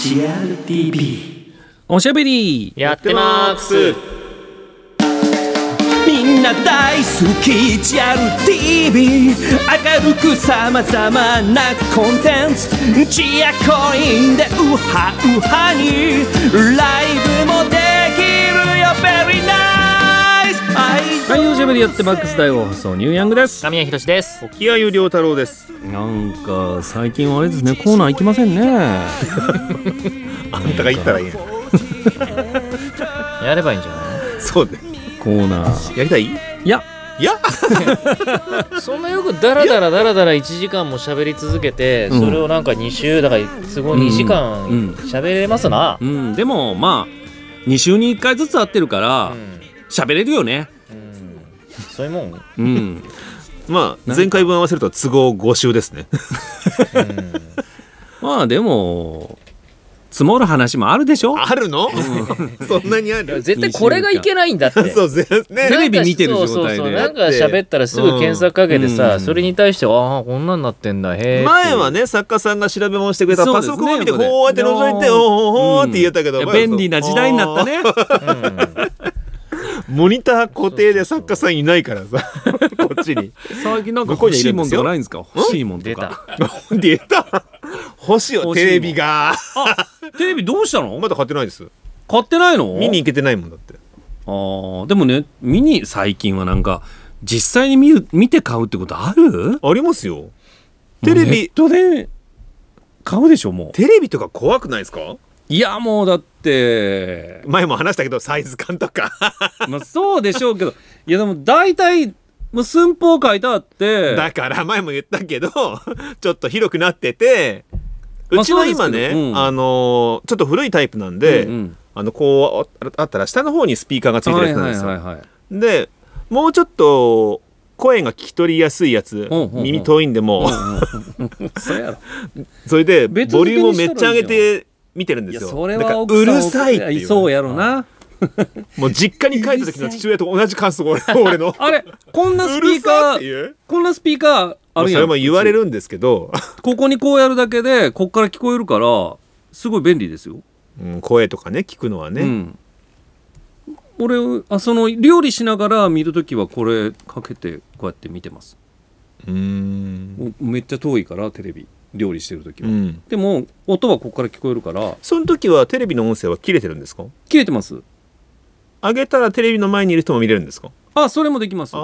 TRTB おしゃべりやってますみんな大好き GRTV 明るくさまざまなコンテンツチアコインでウハウハにライブも出ムによってマックス大王放送ニューヤングです神谷博史です沖合良太郎ですなんか最近はあれですねコーナー行きませんね あんたが行ったらいい やればいいんじゃないそうでコーナーやりたいいやいや そんなよくダラダラダラダラ1時間も喋り続けてそれをなんか2週だからすごい2時間喋れますな、うん、うんうん、でもまあ2週に1回ずつ会ってるから喋れるよね、そういうもん、うん、まあ前回分合わせると都合5週ですね、まあでも積もる話もあるでしょあるの、うん、そんなにある絶対これがいけないんだって そうテレビ見てる状態でそうそうそうなんか喋ったらすぐ検索かけてさ、うん、それに対してああこんなんなってんだへえ前はね作家さんが調べ物してくれたパソコンを見てこうやって覗いて、ね、おおおって言えたけど、うん、便利な時代になったね、モニター固定で作家さんいないからさこっちに最近なんか欲しいもんとかないんですか欲しいもんとか出た 欲しいよテレビがテレビどうしたのまだ買ってないです買ってないの見に行けてないもんだってああでもね見に最近はなんか実際に見る見て買うってことあるありますよテレビネットで買うでしょもうテレビとか怖くないですかいやもうだって。って前も話したけどサイズ感とか まあそうでしょうけどいやでも大体もう寸法書いてあってだから前も言ったけど ちょっと広くなっててうちは今ね、まあうん、あのちょっと古いタイプなんで、うんうん、あのこうあったら下の方にスピーカーがついてるやつなんですよ、はいはいはい、でもうちょっと声が聞き取りやすいやつ、うんうんうん、耳遠いんでもう、うんうん、それ でボリュームをめっちゃ上げて見てるんですよ。それはうるさいっていう。そうやろな。もう実家に帰った時の父親と同じ感想 俺のあれこんなスピーカーこんなスピーカーあるやんそれも言われるんですけどここにこうやるだけでこっから聞こえるからすごい便利ですよ、うん、声とかね聞くのはね、うん、俺あその料理しながら見る時はこれかけてこうやって見てますうんめっちゃ遠いからテレビ料理してる時は、うん、でも音はここから聞こえるからその時はテレビの音声は切れてるんですか切れてます上げたらテレビの前にいる人も見れるんですかあそれもできます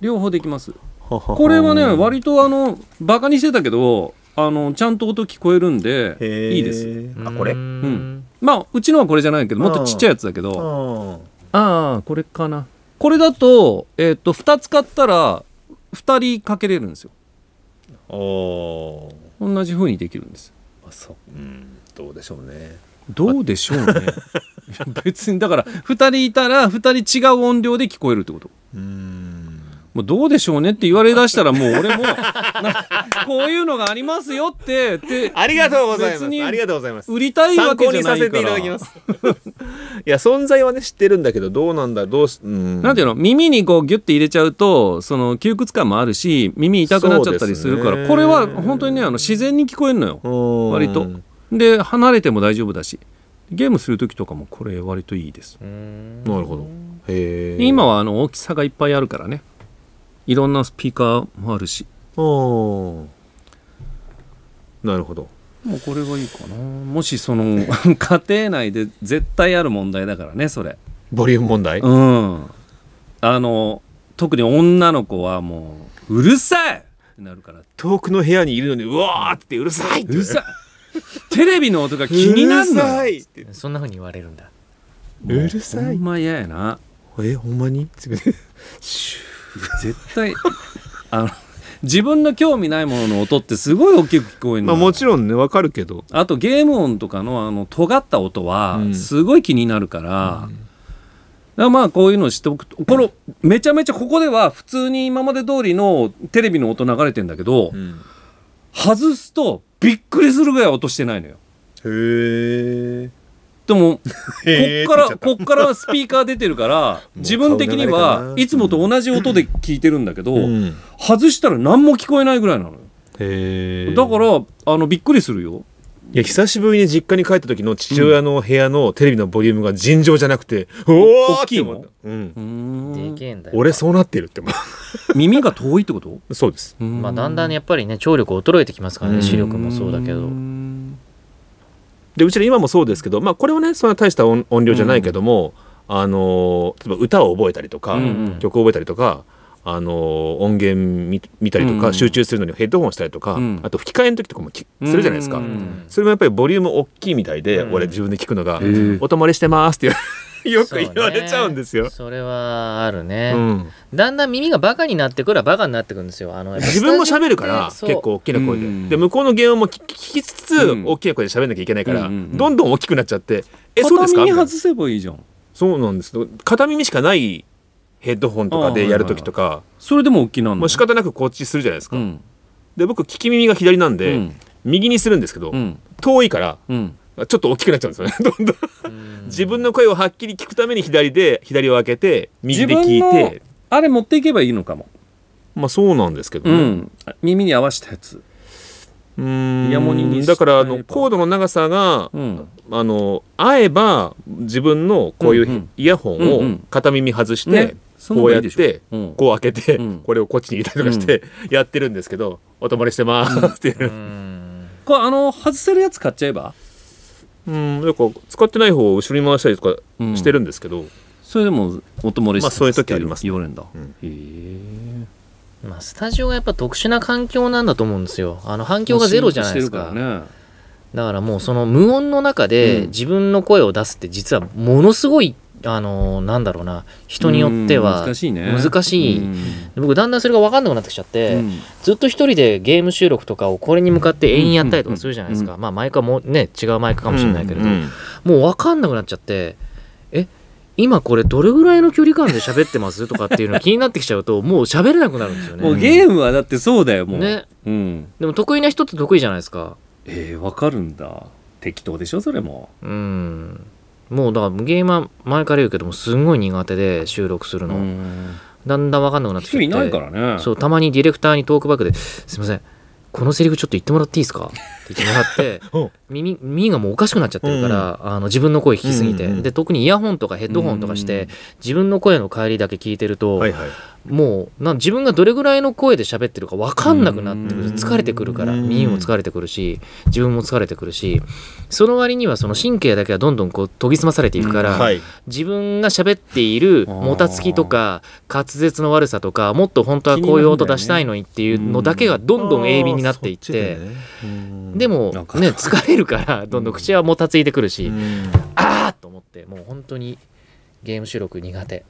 両方できますこれはね割とあのバカにしてたけどあのちゃんと音聞こえるんでいいですあこれうんまあうちのはこれじゃないけどもっとちっちゃいやつだけどああこれかなこれだと,、えーと2つ買ったら2人かけれるんですよ同じ風にできるんですあそううんどうでしょうねどうでしょうね 別にだから2人いたら2人違う音量で聞こえるってことうんもうどうでしょうねって言われだしたらもう俺も こういうのがありますよってってありがとうございますありがとうございます売りたいわけじゃないから いや存在はね知ってるんだけどどうなんだどうし、うん、なんていうの耳にこうギュッて入れちゃうとその窮屈感もあるし耳痛くなっちゃったりするから、これは本当にねあの自然に聞こえるのよ割とで離れても大丈夫だしゲームする時とかもこれ割といいですなるほど今はあの大きさがいっぱいあるからねいろんなスピーカーもあるしああなるほどもうこれはいいかなもしその 家庭内で絶対ある問題だからねそれボリューム問題うんあの特に女の子はもううるさいってなるから遠くの部屋にいるのにうわーってうるさいってうるさいテレビの音が気になるのさいってそんなふうに言われるんだうるさいほんま嫌やなえほんまにシュ絶対あの自分の興味ないものの音ってすごい大きく聞こえるまあもちろんねわかるけどあとゲーム音とかのあの尖った音はすごい気になるから、うんまあこういうのを知っておくとこのめちゃめちゃここでは普通に今まで通りのテレビの音流れてんだけど、うん、外すとびっくりするぐらい音してないのよ。へえ。でも、こっから、こっからスピーカー出てるから、自分的にはいつもと同じ音で聞いてるんだけど、うん、外したら何も聞こえないぐらいなのよ。だから、あの、びっくりするよ。いや久しぶりに実家に帰った時の父親の部屋のテレビのボリュームが尋常じゃなくて、うん、おお大きいの、うん、でんだよ俺そうなってるって思う耳が遠いってこと そうですまあだんだんやっぱりね聴力衰えてきますからね視力もそうだけどでうちら今もそうですけど、まあ、これはねそんな大した音量じゃないけども、うんあの例えば歌を覚えたりとか、うんうん、曲を覚えたりとかあの音源見見たりとか、うん、集中するのにヘッドホンしたりとか、うん、あと吹き替えの時とかもするじゃないですか、うんうん、それもやっぱりボリューム大きいみたいで、うん、俺自分で聞くのが「お泊まりしてます」って言われ よく言われちゃうんですよ。そ、ね,、れはあるね、うん、だんだん耳がバカになってくるはバカになってくるんですよ。あの自分も喋るから結構大きな声で、で向こうの原音も聞きつつ、うん、大きな声で喋んなきゃいけないから、うんうんうん、どんどん大きくなっちゃって、えそうですか？外せばいいじゃん。そうなんです。片耳しかないヘッドホンとかでやる時とか、はいはいそれでも大きなの。もう仕方なくこっちするじゃないですか。で僕聞き耳が左なんで、右にするんですけど、遠いから。うんちょっと大きくなっちゃうんですよね どんどん自分の声をはっきり聞くために左で左を開けて右で聞いてあれ持っていけばいいのかもまあそうなんですけどね、うん、耳に合わせたやつうんだからあのコードの長さが、うん、あの合えば自分のこういうイヤホンを片耳外して、ううこうやって、うん、こう開けて、うん、これをこっちに入れたりとかして、うん、やってるんですけど、お泊まりしてますっていう。うん、これあの外せるやつ買っちゃえばうんなんか使ってない方を後ろに回したりとかしてるんですけど、うん、それでも音漏れまあそういう時あります、ね、るんだ、うん、へえまあ、スタジオがやっぱ特殊な環境なんだと思うんですよあの反響がゼロじゃないですか、ね、だからもうその無音の中で自分の声を出すって実はものすごいあのなんだろうな人によっては難しい,、ね、難しい僕だんだんそれが分かんなくなってきちゃって、うん、ずっと一人でゲーム収録とかをこれに向かって永遠やったりとかするじゃないですか、うんうん、まあマイクはもね違うマイクかもしれないけれど、うんうん、もう分かんなくなっちゃってえ今これどれぐらいの距離感で喋ってますとかっていうの気になってきちゃうともう喋れなくなるんですよねもうゲームはだってそうだよもうね、うん、でも得意な人って得意じゃないですかえー、分かるんだ適当でしょそれもうんもうだからゲームは前から言うけどもすごい苦手で収録するのだんだん分かんなくなってきていないからねそうたまにディレクターにトークバックで「すいませんこのセリフちょっと言ってもらっていいですか?」って言ってもらって 耳耳がもうおかしくなっちゃってるから、うん、あの自分の声聞きすぎて、うんうん、で特にイヤホンとかヘッドホンとかして、自分の声の帰りだけ聞いてると、はいはいもうな自分がどれぐらいの声で喋ってるか分かんなくなってくる疲れてくるから耳も疲れてくるし自分も疲れてくるしその割にはその神経だけはどんどんこう研ぎ澄まされていくから、うんはい、自分が喋っているもたつきとか滑舌の悪さとかもっと本当はこういう音出したいのにっていうのだけがどんどん鋭敏になっていって、でもね疲れるからどんどん口はもたついてくるし、ああと思ってもう本当にゲーム収録苦手。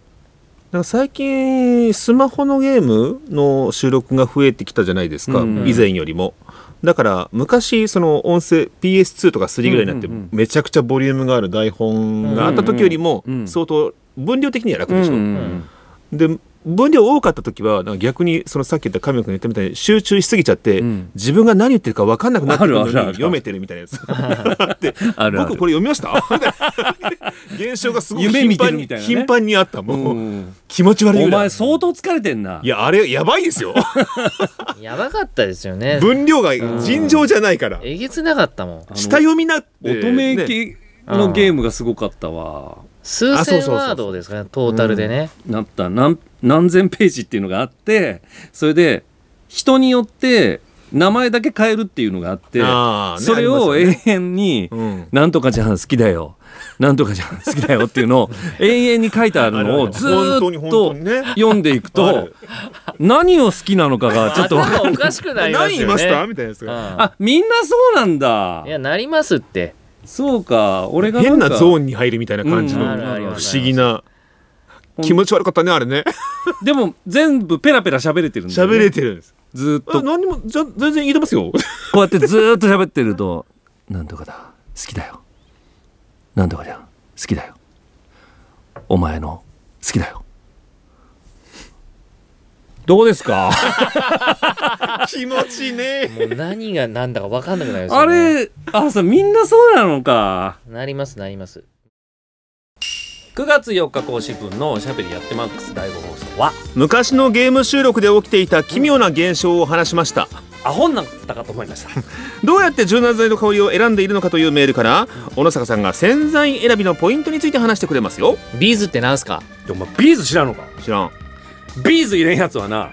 最近スマホのゲームの収録が増えてきたじゃないですか、うん以前よりもだから昔その音声 PS2 とか3ぐらいになってめちゃくちゃボリュームがある台本があった時よりも相当分量的には楽でしょ、うんうんうん、で分量多かった時は逆にそのさっき言った神谷君言ったみたいに集中しすぎちゃって、うん、自分が何言ってるか分かんなくなってくるのに読めてるみたいなやつ僕 これ読みました 現象がすごい頻繁に、ね、頻繁にあったもう、うん、気持ち悪いお前相当疲れてんないやあれやばいですよやばかったですよね分量が尋常じゃないから、うん、えげつなかったもん下読みな乙女系のゲームがすごかったわ、数千ワードですかねトータルでね、なったなん何千ページっていうのがあってそれで人によって名前だけ変えるっていうのがあってそれを永遠に「なんとかちゃん好きだよ」なんとかじゃん好きだよっていうのを 永遠に書いてあるのをずっと読んでいくと何を好きなのかがちょっと分かんない何いましたみたいなあみんなそうなんだいやなりますってそうか俺が変なゾーンに入るみたいな感じの不思議な。気持ち悪かったねあれね でも全部ペラペラ喋れてるんで、ね、喋れてるんですずっと何もじゃ全然言えてますよこうやってずっと喋ってると「なんとかだ好きだよ」「なんとかじゃ好きだよ」「お前の好きだよ」どうですか 気持ちねもう何が何だか分かんなくないます、ね、あれあさみんなそうなのかなりますなります9月4日更新分のおしゃべりやってマックス第5放送は昔のゲーム収録で起きていた奇妙な現象を話しましたアホになったかと思いました どうやって柔軟剤の香りを選んでいるのかというメールから小野坂さんが洗剤選びのポイントについて話してくれますよビーズってなんすかお前ビーズ知らんのか知らんビーズ入れんやつはな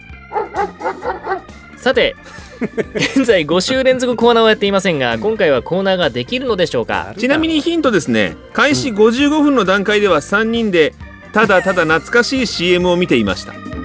さて現在5週連続コーナーをやっていませんが今回はコーナーができるのでしょうかちなみにヒントですね開始55分の段階では3人でただただ懐かしい CM を見ていました